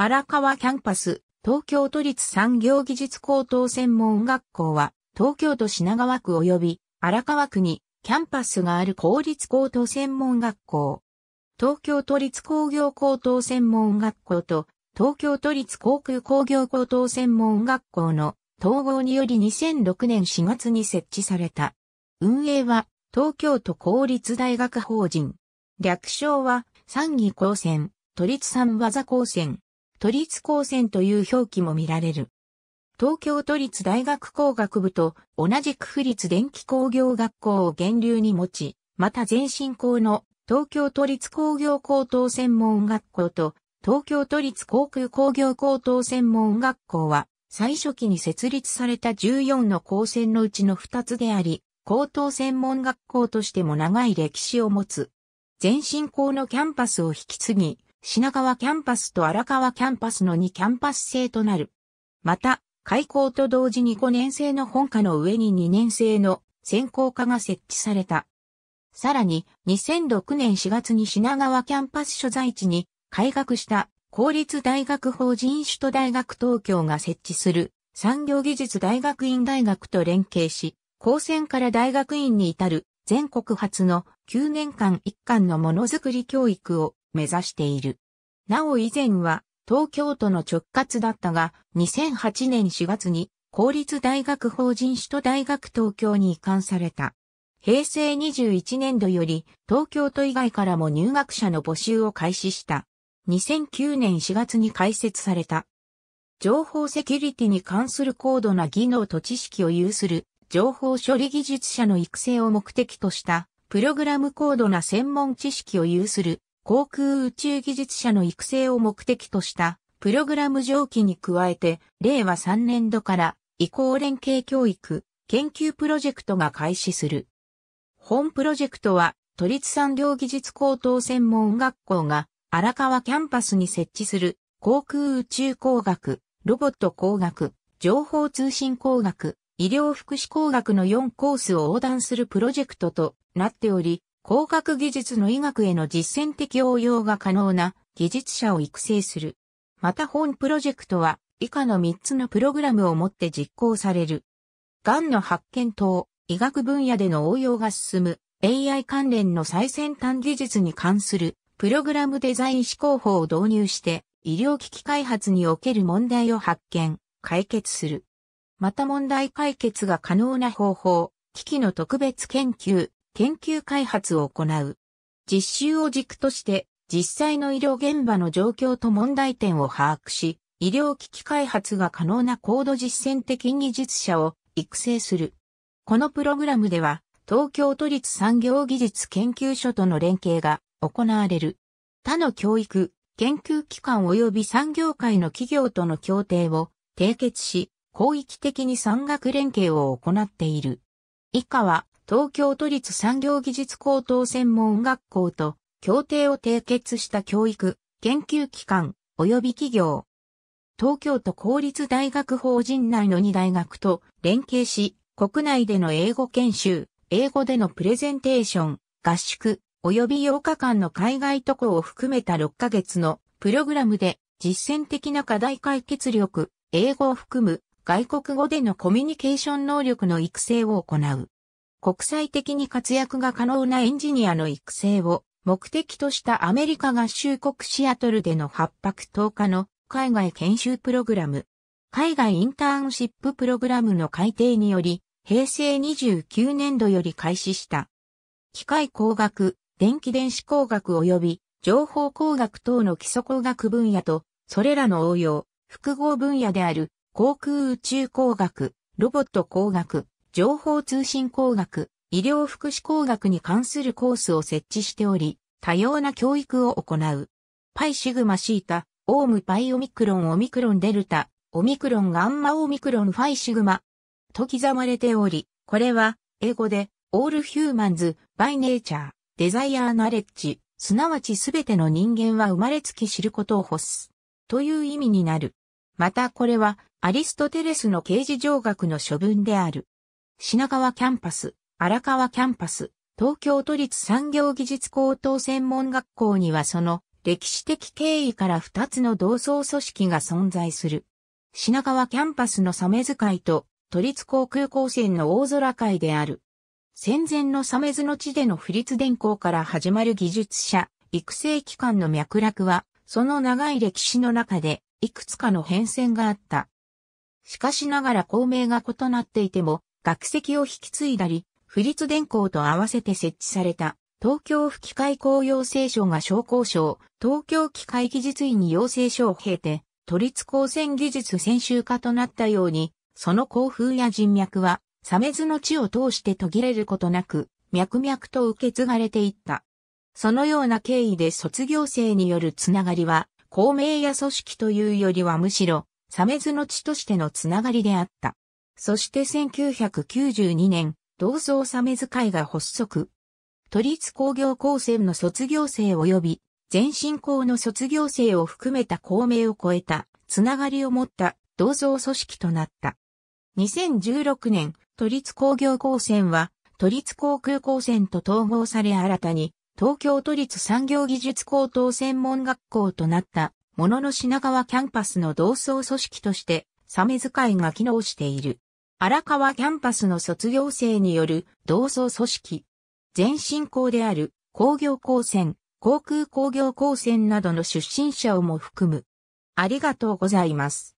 荒川キャンパス、東京都立産業技術高等専門学校は、東京都品川区及び荒川区にキャンパスがある公立高等専門学校。東京都立工業高等専門学校と東京都立航空工業高等専門学校の統合により2006年4月に設置された。運営は東京都公立大学法人。略称は三義高専、都立三技高専。都立高専という表記も見られる。東京都立大学工学部と同じく府立電気工業学校を源流に持ち、また前進校の東京都立工業高等専門学校と東京都立航空工業高等専門学校は最初期に設立された14の高専のうちの2つであり、高等専門学校としても長い歴史を持つ。前進校のキャンパスを引き継ぎ、品川キャンパスと荒川キャンパスの2キャンパス制となる。また、開校と同時に5年生の本科の上に2年生の専攻科が設置された。さらに、2006年4月に品川キャンパス所在地に開学した公立大学法人首都大学東京が設置する産業技術大学院大学と連携し、高専から大学院に至る全国初の9年間一貫のものづくり教育を目指している。なお以前は東京都の直轄だったが、2008年4月に公立大学法人首都大学東京に移管された。平成21年度より東京都以外からも入学者の募集を開始した。2009年4月に開設された。情報セキュリティに関する高度な技能と知識を有する情報処理技術者の育成を目的としたプログラム高度な専門知識を有する航空宇宙技術者の育成を目的としたプログラム上記に加えて、令和3年度から移行連携教育、研究プロジェクトが開始する。本プロジェクトは、都立産業技術高等専門学校が荒川キャンパスに設置する航空宇宙工学、ロボット工学、情報通信工学、医療福祉工学の4コースを横断するプロジェクトとなっており、工学技術の医学への実践的応用が可能な技術者を育成する。また本プロジェクトは以下の3つのプログラムをもって実行される。んの発見等、医学分野での応用が進む AI 関連の最先端技術に関するプログラムデザイン思考法を導入して医療機器開発における問題を発見、解決する。また問題解決が可能な方法、機器の特別研究、研究開発を行う。実習を軸として、実際の医療現場の状況と問題点を把握し、医療機器開発が可能な高度実践的技術者を育成する。このプログラムでは、東京都立産業技術研究所との連携が行われる。他の教育、研究機関及び産業界の企業との協定を締結し、広域的に産学連携を行っている。以下は東京都立産業技術高等専門学校と協定を締結した教育、研究機関、及び企業。東京都公立大学法人内の2大学と連携し、国内での英語研修、英語でのプレゼンテーション、合宿、及び8日間の海外渡航を含めた6ヶ月のプログラムで実践的な課題解決力、英語を含む外国語でのコミュニケーション能力の育成を行う。国際的に活躍が可能なエンジニアの育成を目的としたアメリカ合衆国シアトルでの8泊10日の海外研修プログラム。海外インターンシッププログラムの改定により、平成29年度より開始した。機械工学、電気電子工学及び情報工学等の基礎工学分野と、それらの応用、複合分野である航空宇宙工学、ロボット工学、情報通信工学、医療福祉工学に関するコースを設置しており、多様な教育を行う。パイシグマシータ、オウムパイオミクロンオミクロンデルタ、オミクロンガンマオミクロンファイシグマと刻まれており、これは英語でオールヒューマンズ、バイネーチャー、デザイアーナレッジ、すなわちすべての人間は生まれつき知ることを欲す。という意味になる。またこれはアリストテレスの刑事上学の処分である。品川キャンパス、荒川キャンパス、東京都立産業技術高等専門学校にはその歴史的経緯から2つの同窓組織が存在する。品川キャンパスのサメズ会と都立航空高専の大空会である。戦前のサメズの地での不立電工から始まる技術者、育成機関の脈絡は、その長い歴史の中で、いくつかの変遷があった。しかしながら公明が異なっていても、学籍を引き継いだり、不立電工と合わせて設置された、東京府機械工養成所が商工省、東京機械技術院に養成所を経て、都立高専技術専修科となったように、その校風や人脈は、サメズの地を通して途切れることなく、脈々と受け継がれていった。そのような経緯で卒業生によるつながりは、公明や組織というよりはむしろ、サメズの地としてのつながりであった。そして1992年、同窓サメ遣会が発足。都立工業高専の卒業生及び、全進校の卒業生を含めた校名を超えた、つながりを持った同窓組織となった。2016年、都立工業高専は、都立航空高専と統合され新たに、東京都立産業技術高等専門学校となった、ものの品川キャンパスの同窓組織として、サメ遣いが機能している。荒川キャンパスの卒業生による同窓組織。前進校である工業高専、航空工業高専などの出身者をも含む。ありがとうございます。